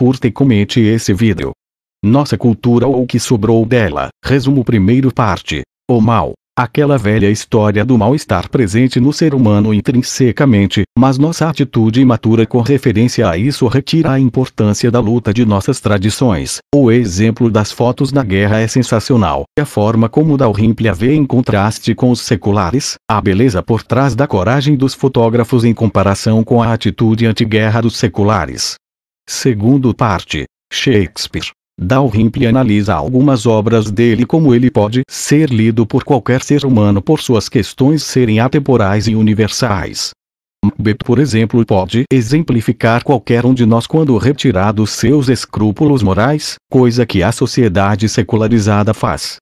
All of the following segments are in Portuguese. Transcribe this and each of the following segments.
curta e comente esse vídeo. Nossa cultura ou o que sobrou dela. Resumo primeiro parte. O mal. Aquela velha história do mal estar presente no ser humano intrinsecamente, mas nossa atitude imatura com referência a isso retira a importância da luta de nossas tradições. O exemplo das fotos da guerra é sensacional. A forma como Dalrymple a vê em contraste com os seculares, a beleza por trás da coragem dos fotógrafos em comparação com a atitude anti-guerra dos seculares. Segundo parte, Shakespeare. Dalrymple analisa algumas obras dele como ele pode ser lido por qualquer ser humano por suas questões serem atemporais e universais. Macbeth, por exemplo, pode exemplificar qualquer um de nós quando retirado seus escrúpulos morais, coisa que a sociedade secularizada faz.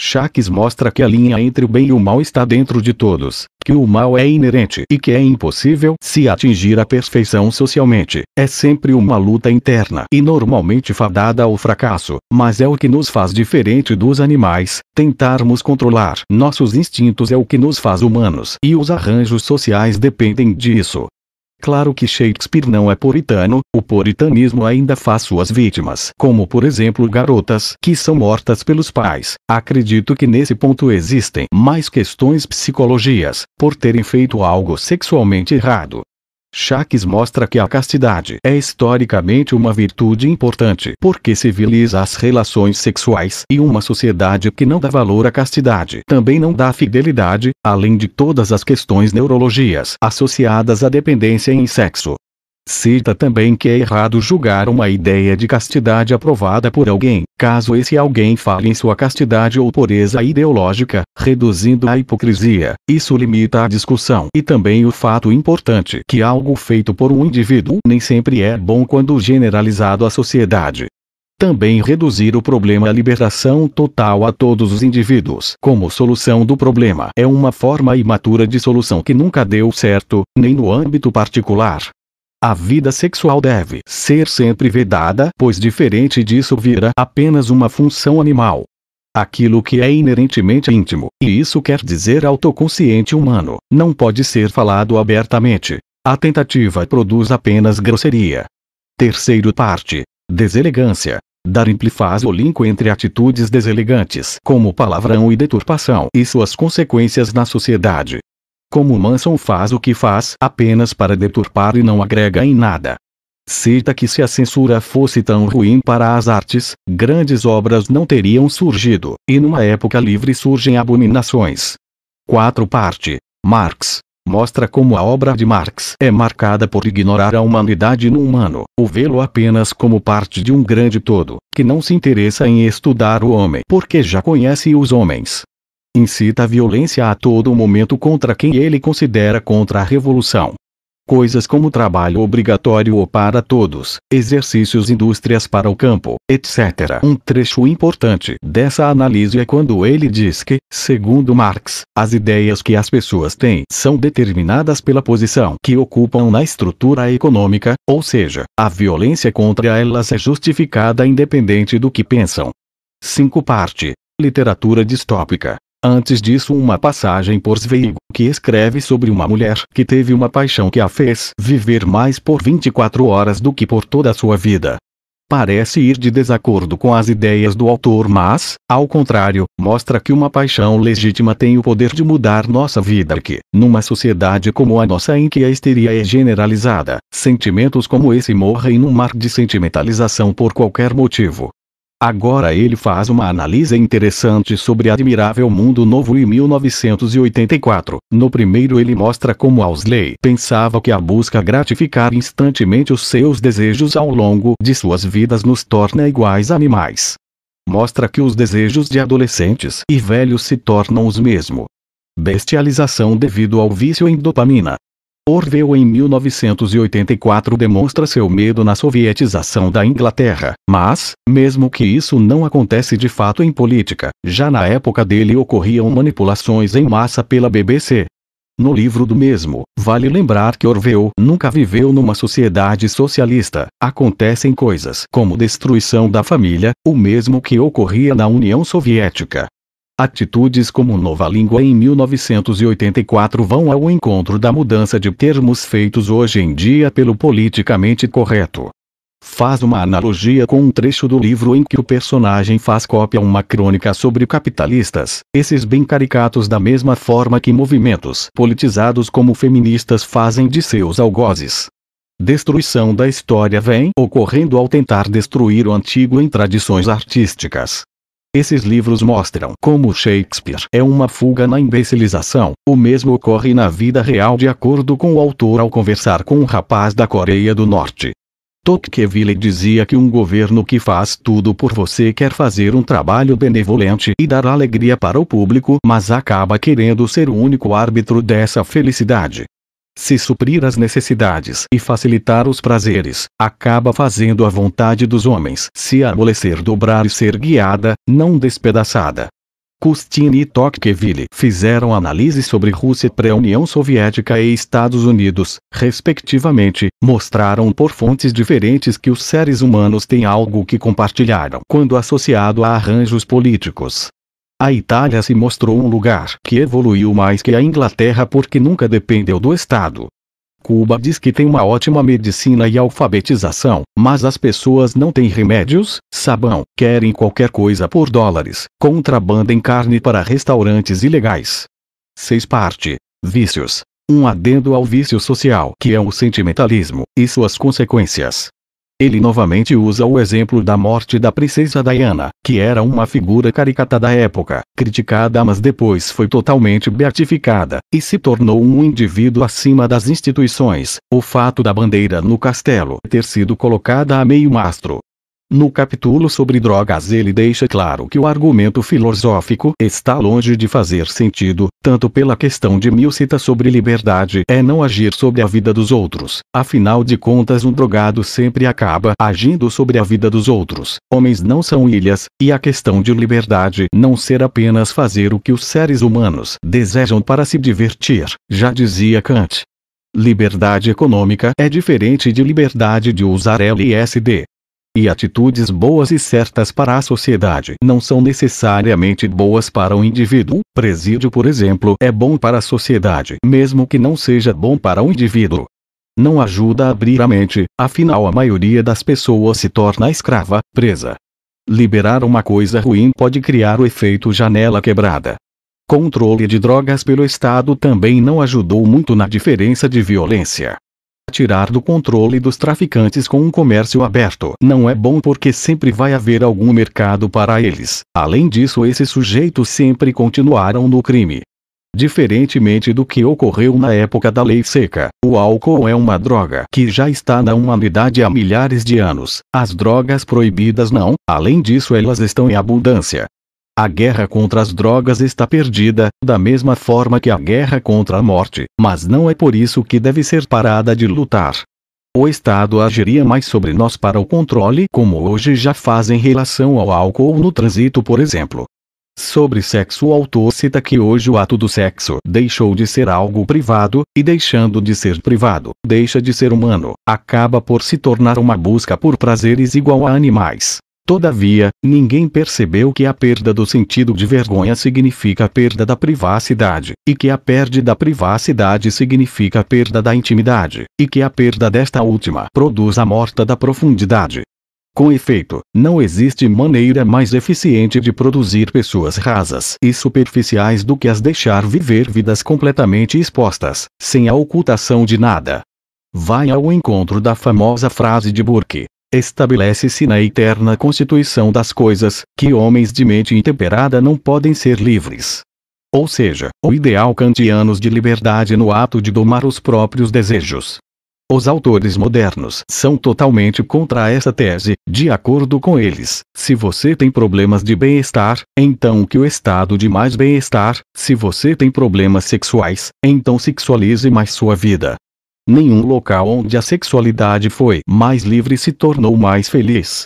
Shakes mostra que a linha entre o bem e o mal está dentro de todos, que o mal é inerente e que é impossível se atingir a perfeição socialmente. É sempre uma luta interna e normalmente fadada ao fracasso, mas é o que nos faz diferente dos animais. Tentarmos controlar nossos instintos é o que nos faz humanos e os arranjos sociais dependem disso. Claro que Shakespeare não é puritano, o puritanismo ainda faz suas vítimas, como por exemplo garotas que são mortas pelos pais. Acredito que nesse ponto existem mais questões psicologias, por terem feito algo sexualmente errado, Chaques mostra que a castidade é historicamente uma virtude importante porque civiliza as relações sexuais e uma sociedade que não dá valor à castidade também não dá fidelidade, além de todas as questões neurologias associadas à dependência em sexo. Cita também que é errado julgar uma ideia de castidade aprovada por alguém, caso esse alguém fale em sua castidade ou pureza ideológica, reduzindo a hipocrisia. Isso limita a discussão. E também o fato importante que algo feito por um indivíduo nem sempre é bom quando generalizado à sociedade. Também reduzir o problema à liberação total a todos os indivíduos como solução do problema é uma forma imatura de solução que nunca deu certo, nem no âmbito particular, a vida sexual deve ser sempre vedada, pois diferente disso vira apenas uma função animal. Aquilo que é inerentemente íntimo, e isso quer dizer autoconsciente humano, não pode ser falado abertamente. A tentativa produz apenas grosseria. Terceiro parte: deselegância. Dar implifaz o link entre atitudes deselegantes, como palavrão e deturpação, e suas consequências na sociedade. Como Manson faz o que faz apenas para deturpar e não agrega em nada. Cita que se a censura fosse tão ruim para as artes, grandes obras não teriam surgido, e numa época livre surgem abominações. 4 parte. Marx mostra como a obra de Marx é marcada por ignorar a humanidade no humano, o vê-lo apenas como parte de um grande todo, que não se interessa em estudar o homem porque já conhece os homens, incita a violência a todo momento contra quem ele considera contra a revolução. Coisas como trabalho obrigatório para todos, exercícios indústrias para o campo, etc. Um trecho importante dessa análise é quando ele diz que, segundo Marx, as ideias que as pessoas têm são determinadas pela posição que ocupam na estrutura econômica, ou seja, a violência contra elas é justificada independente do que pensam. 5 parte Literatura distópica. Antes disso uma passagem por Zweig, que escreve sobre uma mulher que teve uma paixão que a fez viver mais por 24 horas do que por toda a sua vida. Parece ir de desacordo com as ideias do autor mas, ao contrário, mostra que uma paixão legítima tem o poder de mudar nossa vida que, numa sociedade como a nossa em que a histeria é generalizada, sentimentos como esse morrem num mar de sentimentalização por qualquer motivo. Agora ele faz uma análise interessante sobre Admirável Mundo Novo em 1984. No primeiro ele mostra como Ausley pensava que a busca gratificar instantemente os seus desejos ao longo de suas vidas nos torna iguais animais. Mostra que os desejos de adolescentes e velhos se tornam os mesmos. Bestialização devido ao vício em dopamina. Orwell em 1984 demonstra seu medo na sovietização da Inglaterra, mas, mesmo que isso não acontece de fato em política, já na época dele ocorriam manipulações em massa pela BBC. No livro do mesmo, vale lembrar que Orwell nunca viveu numa sociedade socialista. Acontecem coisas como destruição da família, o mesmo que ocorria na União Soviética, Atitudes como Nova Língua em 1984 vão ao encontro da mudança de termos feitos hoje em dia pelo politicamente correto. Faz uma analogia com um trecho do livro em que o personagem faz cópia a uma crônica sobre capitalistas, esses bem caricatos da mesma forma que movimentos politizados como feministas fazem de seus algozes. Destruição da história vem ocorrendo ao tentar destruir o antigo em tradições artísticas. Esses livros mostram como Shakespeare é uma fuga na imbecilização. O mesmo ocorre na vida real, de acordo com o autor ao conversar com um rapaz da Coreia do Norte. Tocqueville dizia que um governo que faz tudo por você quer fazer um trabalho benevolente e dar alegria para o público, mas acaba querendo ser o único árbitro dessa felicidade se suprir as necessidades e facilitar os prazeres, acaba fazendo a vontade dos homens se amolecer, dobrar e ser guiada, não despedaçada. Kustine e Tocqueville fizeram análise sobre Rússia pré-União Soviética e Estados Unidos, respectivamente, mostraram por fontes diferentes que os seres humanos têm algo que compartilharam quando associado a arranjos políticos, a Itália se mostrou um lugar que evoluiu mais que a Inglaterra porque nunca dependeu do Estado. Cuba diz que tem uma ótima medicina e alfabetização, mas as pessoas não têm remédios, sabão, querem qualquer coisa por dólares, contrabando em carne para restaurantes ilegais. 6 parte. Vícios. Um adendo ao vício social que é o sentimentalismo, e suas consequências. Ele novamente usa o exemplo da morte da princesa Diana, que era uma figura caricata da época, criticada mas depois foi totalmente beatificada, e se tornou um indivíduo acima das instituições. O fato da bandeira no castelo ter sido colocada a meio mastro, no capítulo sobre drogas ele deixa claro que o argumento filosófico está longe de fazer sentido, tanto pela questão de mil cita sobre liberdade é não agir sobre a vida dos outros. Afinal de contas um drogado sempre acaba agindo sobre a vida dos outros. Homens não são ilhas, e a questão de liberdade não ser apenas fazer o que os seres humanos desejam para se divertir, já dizia Kant. Liberdade econômica é diferente de liberdade de usar LSD. E atitudes boas e certas para a sociedade não são necessariamente boas para o indivíduo. Presídio, por exemplo, é bom para a sociedade, mesmo que não seja bom para o indivíduo. Não ajuda a abrir a mente, afinal, a maioria das pessoas se torna escrava, presa. Liberar uma coisa ruim pode criar o efeito janela quebrada. Controle de drogas pelo Estado também não ajudou muito na diferença de violência tirar do controle dos traficantes com um comércio aberto. Não é bom porque sempre vai haver algum mercado para eles. Além disso, esses sujeitos sempre continuaram no crime. Diferentemente do que ocorreu na época da lei seca, o álcool é uma droga que já está na humanidade há milhares de anos. As drogas proibidas não, além disso, elas estão em abundância. A guerra contra as drogas está perdida, da mesma forma que a guerra contra a morte, mas não é por isso que deve ser parada de lutar. O Estado agiria mais sobre nós para o controle, como hoje já faz em relação ao álcool no trânsito, por exemplo. Sobre sexo, o autor cita que hoje o ato do sexo deixou de ser algo privado, e deixando de ser privado, deixa de ser humano, acaba por se tornar uma busca por prazeres igual a animais. Todavia, ninguém percebeu que a perda do sentido de vergonha significa a perda da privacidade, e que a perda da privacidade significa a perda da intimidade, e que a perda desta última produz a morte da profundidade. Com efeito, não existe maneira mais eficiente de produzir pessoas rasas e superficiais do que as deixar viver vidas completamente expostas, sem a ocultação de nada. Vai ao encontro da famosa frase de Burke: Estabelece-se na eterna constituição das coisas, que homens de mente intemperada não podem ser livres. Ou seja, o ideal kantianos de liberdade no ato de domar os próprios desejos. Os autores modernos são totalmente contra essa tese, de acordo com eles. Se você tem problemas de bem-estar, então que o estado de mais bem-estar, se você tem problemas sexuais, então sexualize mais sua vida. Nenhum local onde a sexualidade foi mais livre se tornou mais feliz.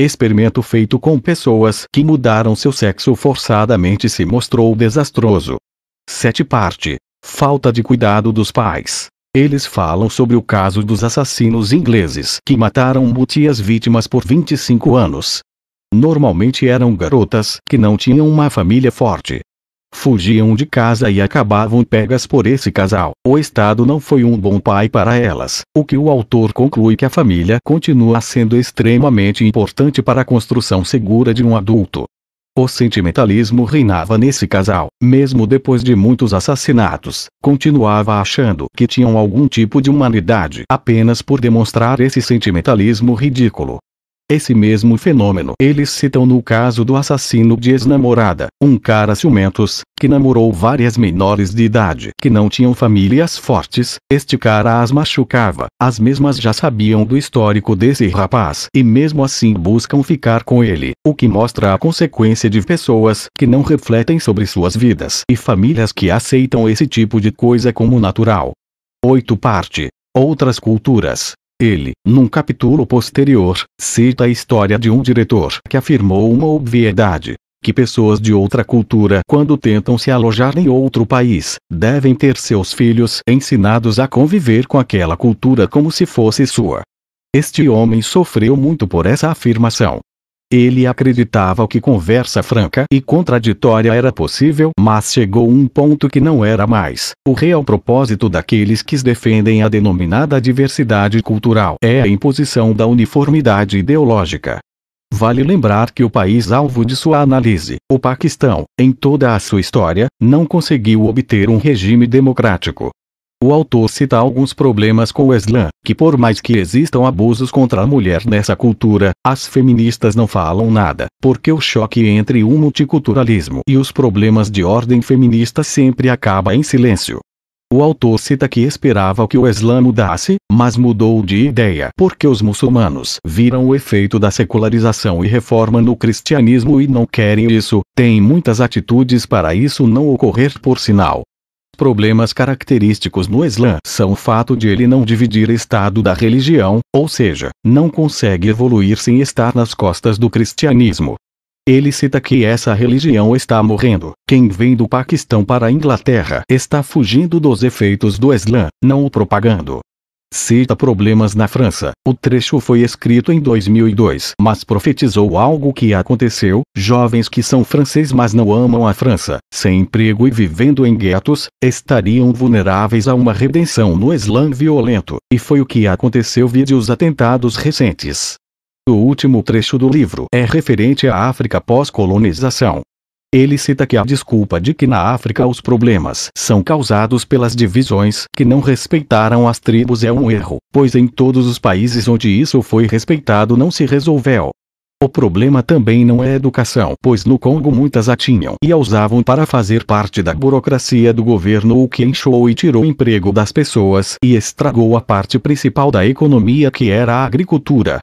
Experimento feito com pessoas que mudaram seu sexo forçadamente se mostrou desastroso. 7 parte. Falta de cuidado dos pais. Eles falam sobre o caso dos assassinos ingleses que mataram as vítimas por 25 anos. Normalmente eram garotas que não tinham uma família forte, fugiam de casa e acabavam pegas por esse casal. O Estado não foi um bom pai para elas, o que o autor conclui que a família continua sendo extremamente importante para a construção segura de um adulto. O sentimentalismo reinava nesse casal, mesmo depois de muitos assassinatos, continuava achando que tinham algum tipo de humanidade apenas por demonstrar esse sentimentalismo ridículo esse mesmo fenômeno. Eles citam no caso do assassino de ex-namorada, um cara ciumentos, que namorou várias menores de idade que não tinham famílias fortes, este cara as machucava. As mesmas já sabiam do histórico desse rapaz e mesmo assim buscam ficar com ele, o que mostra a consequência de pessoas que não refletem sobre suas vidas e famílias que aceitam esse tipo de coisa como natural. 8 parte Outras culturas ele, num capítulo posterior, cita a história de um diretor que afirmou uma obviedade, que pessoas de outra cultura, quando tentam se alojar em outro país, devem ter seus filhos ensinados a conviver com aquela cultura como se fosse sua. Este homem sofreu muito por essa afirmação, ele acreditava que conversa franca e contraditória era possível, mas chegou um ponto que não era mais. O real propósito daqueles que defendem a denominada diversidade cultural é a imposição da uniformidade ideológica. Vale lembrar que o país alvo de sua análise, o Paquistão, em toda a sua história, não conseguiu obter um regime democrático. O autor cita alguns problemas com o Islã, que por mais que existam abusos contra a mulher nessa cultura, as feministas não falam nada, porque o choque entre o multiculturalismo e os problemas de ordem feminista sempre acaba em silêncio. O autor cita que esperava que o Islã mudasse, mas mudou de ideia porque os muçulmanos viram o efeito da secularização e reforma no cristianismo e não querem isso, tem muitas atitudes para isso não ocorrer por sinal problemas característicos no Islã são o fato de ele não dividir estado da religião, ou seja, não consegue evoluir sem estar nas costas do cristianismo. Ele cita que essa religião está morrendo. Quem vem do Paquistão para a Inglaterra está fugindo dos efeitos do Islã, não o propagando cita problemas na França. O trecho foi escrito em 2002, mas profetizou algo que aconteceu: jovens que são franceses mas não amam a França, sem emprego e vivendo em guetos, estariam vulneráveis a uma redenção no Islã violento, e foi o que aconteceu vide os atentados recentes. O último trecho do livro é referente à África pós-colonização, ele cita que a desculpa de que na África os problemas são causados pelas divisões que não respeitaram as tribos é um erro, pois em todos os países onde isso foi respeitado não se resolveu. O problema também não é educação, pois no Congo muitas a tinham e a usavam para fazer parte da burocracia do governo, o que encheu e tirou o emprego das pessoas e estragou a parte principal da economia que era a agricultura.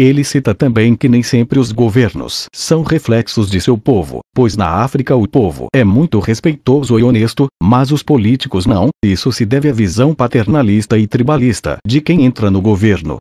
Ele cita também que nem sempre os governos são reflexos de seu povo, pois na África o povo é muito respeitoso e honesto, mas os políticos não, isso se deve à visão paternalista e tribalista de quem entra no governo,